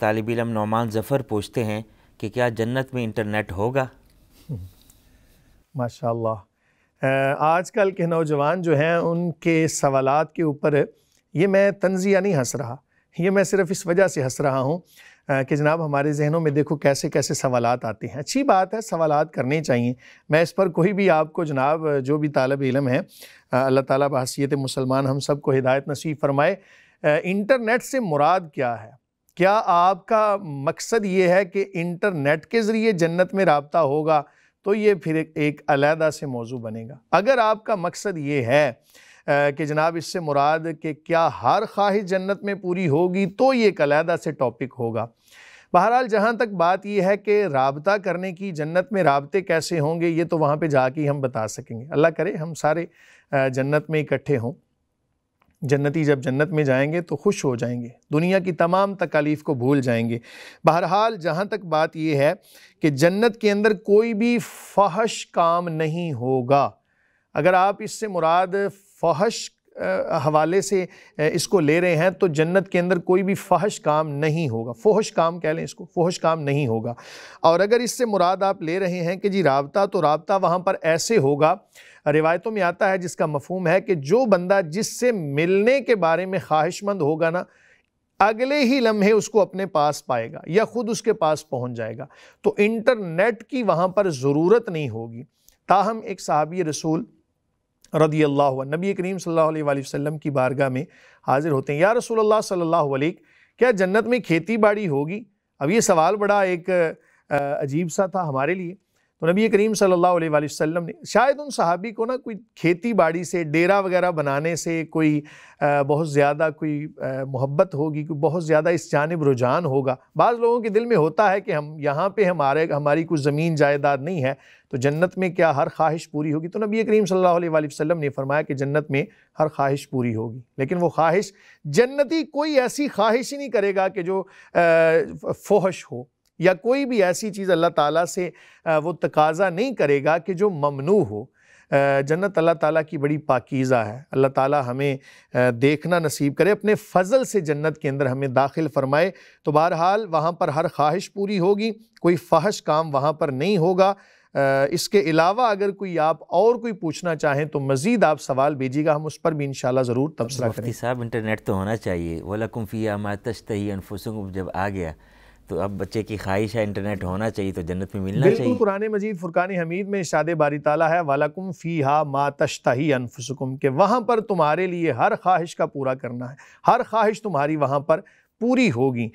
तालब इलम नौमान ज़फ़र पूछते हैं कि क्या जन्नत में इंटरनेट होगा माशा आजकल के नौजवान जो हैं उनके सवाल के ऊपर ये मैं तंजिया नहीं हंस रहा ये मैं सिर्फ इस वजह से हंस रहा हूँ कि जनाब हमारे जहनों में देखो कैसे कैसे सवाल आते हैं अच्छी बात है सवाल करने चाहिए मैं इस पर कोई भी आपको जनाब जो भी तालब इलम है अल्लाह ताली बसीत मुसलमान हम सबको हिदायत नसीब फरमाए इंटरनेट से मुराद क्या है क्या आपका मकसद ये है कि इंटरनेट के ज़रिए जन्नत में रबता होगा तो ये फिर एक अलहदा से मौजू बनेगा अगर आपका मकसद ये है कि जनाब इससे मुराद कि क्या हर ख्वाहिश जन्नत में पूरी होगी तो ये एक अलहदा से टॉपिक होगा बहरहाल जहाँ तक बात यह है कि रबता करने की जन्नत में रबते कैसे होंगे ये तो वहाँ पर जाके हम बता सकेंगे अल्लाह करे हम सारे जन्नत में इकट्ठे हों जन्नती जब जन्नत में जाएंगे तो खुश हो जाएंगे दुनिया की तमाम तकालीफ़ को भूल जाएंगे बहरहाल जहाँ तक बात यह है कि जन्नत के अंदर कोई भी फहश काम नहीं होगा अगर आप इससे मुराद फहश हवाले से इसको ले रहे हैं तो जन्नत के अंदर कोई भी फहश काम नहीं होगा फोहश काम कह लें इसको फोहश काम नहीं होगा और अगर इससे मुराद आप ले रहे हैं कि जी रबता तो रबता वहाँ पर ऐसे होगा रिवायतों में आता है जिसका मफहम है कि जो बंदा जिससे मिलने के बारे में ख्वाहिशमंद होगा ना अगले ही लम्हे उसको अपने पास पाएगा या ख़ुद उसके पास पहुंच जाएगा तो इंटरनेट की वहाँ पर ज़रूरत नहीं होगी ताहम एक सहाबी रसूल रदी अल्लाह नबी करीम सल्लल्लाहु वसल्लम की बारगाह में हाज़िर होते हैं या रसूल अल्लाह सल्लल्लाहु क्या जन्नत में खेती बाड़ी होगी अब ये सवाल बड़ा एक अजीब सा था हमारे लिए तो नबी करीम सल्लल्लाहु अलैहि वसल्लम ने शायद उन सहाबी को ना कोई खेती बाड़ी से डेरा वगैरह बनाने से कोई बहुत ज़्यादा कोई मोहब्बत होगी कोई बहुत ज़्यादा इस जानब रुझान होगा बाज़ लोगों के दिल में होता है कि हम यहाँ पे हमारे हमारी कुछ ज़मीन जायदाद नहीं है तो जन्नत में क्या हर ख्वाहिश पूरी होगी तो नबी करीम सल्लल्लाहु अलैहि वसल्लम ने फरमाया कि जन्नत में हर ख्वाहिश पूरी होगी लेकिन वो ख्वाहिश जन्नती कोई ऐसी ख्वाहिश ही नहीं करेगा कि जो फोहश हो या कोई भी ऐसी चीज़ अल्लाह ताला से वो तकाजा नहीं करेगा कि जो ममनू हो जन्नत अल्लाह ताला की बड़ी पाकीज़ा है अल्लाह ताला हमें देखना नसीब करे अपने फ़ज़ल से जन्नत के अंदर हमें दाखिल फरमाए तो बहरहाल वहाँ पर हर ख्वाहिश पूरी होगी कोई फ़हश काम वहाँ पर नहीं होगा इसके अलावा अगर कोई आप और कोई पूछना चाहें तो मज़ीद आप सवाल भेजिएगा हम उस पर भी इन ज़रूर तबसरा करें साहब इंटरनेट तो होना चाहिए वलकुम फ़ी मा तश्तही अनफुसुम जब आ गया तो अब बच्चे की ख्वाहिश है इंटरनेट होना चाहिए तो जन्नत में मिलना बिल्कुल चाहिए कुरान मजीद फुरकान हमीद में शाद बारी ताला है वालकुम फ़ी हा मा तश्ता ही अनफसकुम के वहाँ पर तुम्हारे लिए हर ख्वाहिश का पूरा करना है हर ख्वाहिश तुम्हारी वहाँ पर पूरी होगी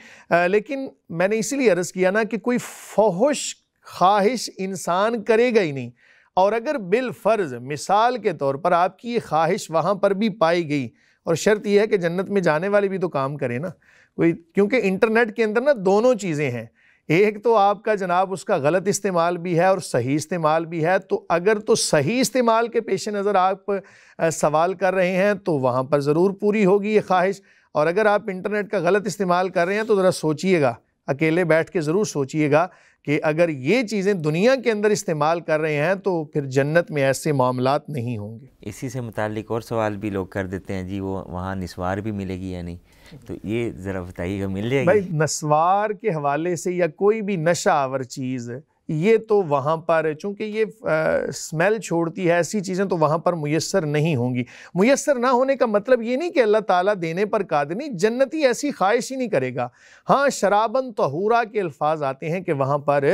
लेकिन मैंने इसीलिए अर्ज़ किया ना कि कोई फहश ख्वाहिश इंसान करेगा ही नहीं और अगर बिलफ़र्ज़ मिसाल के तौर पर आपकी ये ख्वाहिश वहाँ पर भी पाई गई और शर्त यह है कि जन्नत में जाने वाले भी तो काम करें ना कोई क्योंकि इंटरनेट के अंदर ना दोनों चीज़ें हैं एक तो आपका जनाब उसका गलत इस्तेमाल भी है और सही इस्तेमाल भी है तो अगर तो सही इस्तेमाल के पेश नज़र आप सवाल कर रहे हैं तो वहाँ पर ज़रूर पूरी होगी ये ख्वाहिश और अगर आप इंटरनेट का गलत इस्तेमाल कर रहे हैं तो ज़रा सोचिएगा अकेले बैठ के ज़रूर सोचिएगा कि अगर ये चीज़ें दुनिया के अंदर इस्तेमाल कर रहे हैं तो फिर जन्नत में ऐसे मामला नहीं होंगे इसी से मुतक और सवाल भी लोग कर देते हैं जी वो वहाँ नस्वार भी मिलेगी या नहीं तो ये ज़रा बताइएगा मिल जाएगी भाई नस्वार के हवाले से या कोई भी नशावर चीज़ ये तो वहाँ पर चूँकि ये आ, स्मेल छोड़ती है ऐसी चीज़ें तो वहाँ पर मैसर नहीं होंगी मैसर ना होने का मतलब ये नहीं कि अल्लाह ताला देने पर कादनी जन्नती ऐसी ख्वाहिश ही नहीं करेगा हाँ शराबन तहूरा के अल्फाज आते हैं कि वहाँ पर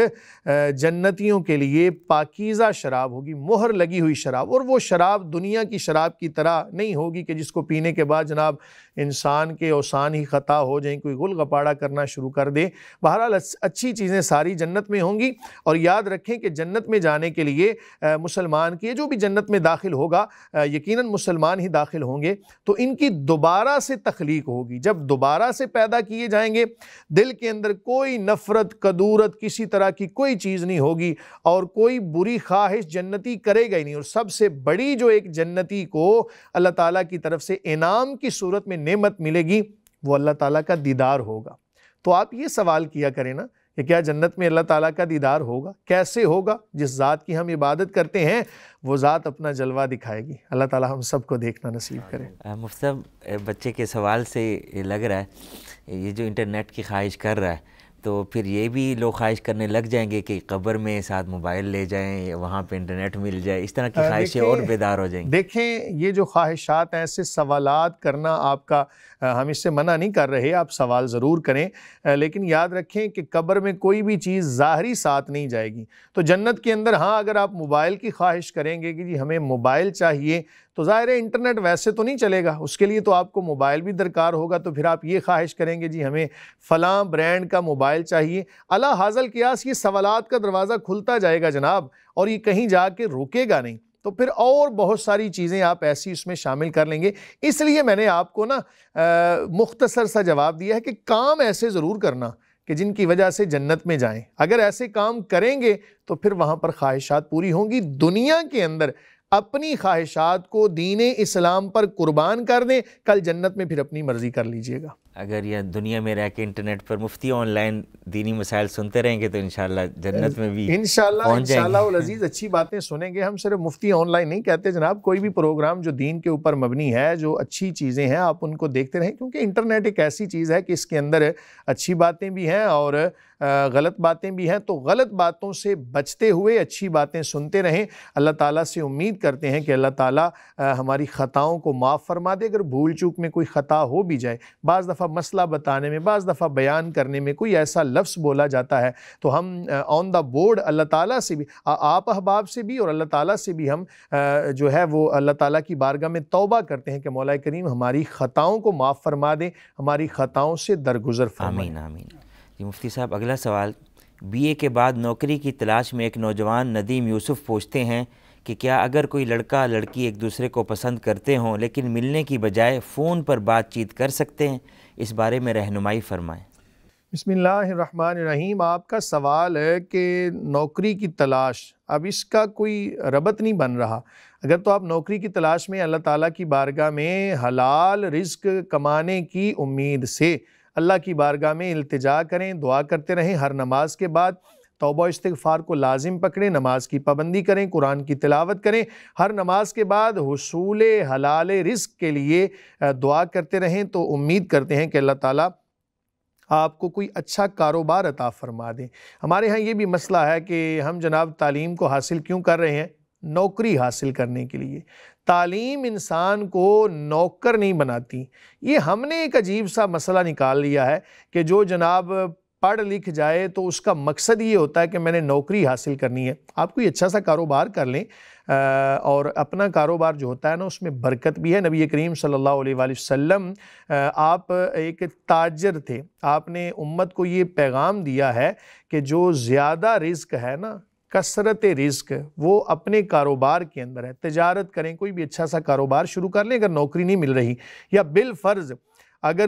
जन्नतियों के लिए पाकिज़ा शराब होगी मोहर लगी हुई शराब और वो शराब दुनिया की शराब की तरह नहीं होगी कि जिसको पीने के बाद जनाब इंसान के औसान ही ख़ता हो जाए कोई गुल गपाड़ा करना शुरू कर दे बहरहाल अच्छी चीज़ें सारी जन्नत में होंगी और याद रखें कि जन्नत में जाने के लिए मुसलमान की जो भी जन्नत में दाखिल होगा यकीन मुसलमान ही दाखिल होंगे तो इनकी दोबारा से तख्लीक होगी जब दोबारा से पैदा किए जाएंगे दिल के अंदर कोई नफ़रत कदूरत किसी तरह की कोई चीज़ नहीं होगी और कोई बुरी ख्वाहिश जन्नती करेगा ही नहीं और सबसे बड़ी जो एक जन्नती को अल्लाह ताला की तरफ से इनाम की सूरत में नेमत मिलेगी वो अल्लाह ताला का दीदार होगा तो आप ये सवाल किया करें ना कि क्या जन्नत में अल्लाह ताला का दीदार होगा कैसे होगा जिस ज़ात की हम इबादत करते हैं वो ज़ात अपना जलवा दिखाएगी अल्लाह ताला हम सबको देखना नसीब करें मुफ्तब बच्चे के सवाल से लग रहा है ये जो इंटरनेट की ख्वाहिश कर रहा है तो फिर ये भी लोग ख्वाहिश करने लग जाएंगे कि कब्र में साथ मोबाइल ले जाएं वहाँ पे इंटरनेट मिल जाए इस तरह की ख्वाहिशें और बेदार हो जाएंगी देखें ये जो ख्वाहिशात हैं ऐसे सवालात करना आपका हम इससे मना नहीं कर रहे आप सवाल ज़रूर करें लेकिन याद रखें कि कब्र में कोई भी चीज़ ज़ाहरी साथ नहीं जाएगी तो जन्नत के अंदर हाँ अगर आप मोबाइल की ख्वाहिश करेंगे कि जी हमें मोबाइल चाहिए तो ज़ाहिर है इंटरनेट वैसे तो नहीं चलेगा उसके लिए तो आपको मोबाइल भी दरकार होगा तो फिर आप ये ख्वाहिश करेंगे जी हमें फ़लाँ ब्रांड का मोबाइल चाहिए अला हाजल कियास ये सवालत का दरवाज़ा खुलता जाएगा जनाब और ये कहीं जा के रुकेगा नहीं तो फिर और बहुत सारी चीज़ें आप ऐसी उसमें शामिल कर लेंगे इसलिए मैंने आपको ना मुख्तसर सा जवाब दिया है कि काम ऐसे ज़रूर करना कि जिनकी वजह से जन्नत में जाएं अगर ऐसे काम करेंगे तो फिर वहाँ पर ख्वाहिशात पूरी होंगी दुनिया के अंदर अपनी ख्वाहिशात को दीन इस्लाम पर कुर्बान कर दें कल जन्नत में फिर अपनी मर्ज़ी कर लीजिएगा अगर यह दुनिया में रह के इंटरनेट पर मुफ्ती ऑनलाइन दीनी मसाइल सुनते रहेंगे तो इनशाला जन्नत में भी इनशाला अजीज़ अच्छी बातें सुनेंगे हम सिर्फ मुफ्ती ऑनलाइन नहीं कहते जनाब कोई भी प्रोग्राम जो दीन के ऊपर मबनी है जो अच्छी चीज़ें हैं आप उनको देखते रहें क्योंकि इंटरनेट एक ऐसी चीज़ है कि इसके अंदर अच्छी बातें भी हैं और गलत बातें भी हैं तो गलत बातों से बचते हुए अच्छी बातें सुनते रहें अल्लाह ताला से उम्मीद करते हैं कि अल्लाह ताला हमारी ख़ताओं को माफ़ फरमा दे अगर भूल चूक में कोई ख़ता हो भी जाए बज़ दफ़ा मसला बताने में बज़ दफ़ा बयान करने में कोई ऐसा लफ्ज़ बोला जाता है तो हम ऑन द बोर्ड अल्लाह ताला से भी आप अहबाब से भी और अल्लाह ताला से भी हम जो है वो अल्लाह ताला की बारगाह में तौबा करते हैं कि मौल करीम हमारी ख़ताओं को माफ़ फरमा दें हमारी ख़ताओं से दरगुजर फरमाएं आमीन आमीन जी मुफ्ती साहब अगला सवाल बीए के बाद नौकरी की तलाश में एक नौजवान नदीम यूसुफ पूछते हैं कि क्या अगर कोई लड़का लड़की एक दूसरे को पसंद करते हों लेकिन मिलने की बजाय फ़ोन पर बातचीत कर सकते हैं इस बारे में रहनुमाई फरमाएं बसमीम आपका सवाल है कि नौकरी की तलाश अब इसका कोई रबत नहीं बन रहा अगर तो आप नौकरी की तलाश में अल्लाह ताला की बारगाह में हलाल रिस्क कमाने की उम्मीद से अल्लाह की बारगाह में अल्तजा करें दुआ करते रहें हर नमाज के बाद तोबा इस्तफ़ार को लाजिम पकड़ें नमाज की पाबंदी करें कुरान की तिलावत करें हर नमाज के बाद हसूल हलाल रिस्क के लिए दुआ करते रहें तो उम्मीद करते हैं कि अल्लाह ताला आपको कोई अच्छा कारोबार अता फरमा दें हमारे यहाँ ये भी मसला है कि हम जनाब तालीम को हासिल क्यों कर रहे हैं नौकरी हासिल करने के लिए तालीम इंसान को नौकर नहीं बनाती ये हमने एक अजीब सा मसला निकाल लिया है कि जो जनाब पढ़ लिख जाए तो उसका मकसद ये होता है कि मैंने नौकरी हासिल करनी है आप कोई अच्छा सा कारोबार कर लें और अपना कारोबार जो होता है ना उसमें बरकत भी है नबी करीम सल्लल्लाहु अलैहि वसल्लम आप एक ताजर थे आपने उम्मत को ये पैगाम दिया है कि जो ज़्यादा रिस्क है ना कसरत रिस्क वो अपने कारोबार के अंदर है तजारत करें कोई भी अच्छा सा कारोबार शुरू कर लें अगर नौकरी नहीं मिल रही या बिल फर्ज अगर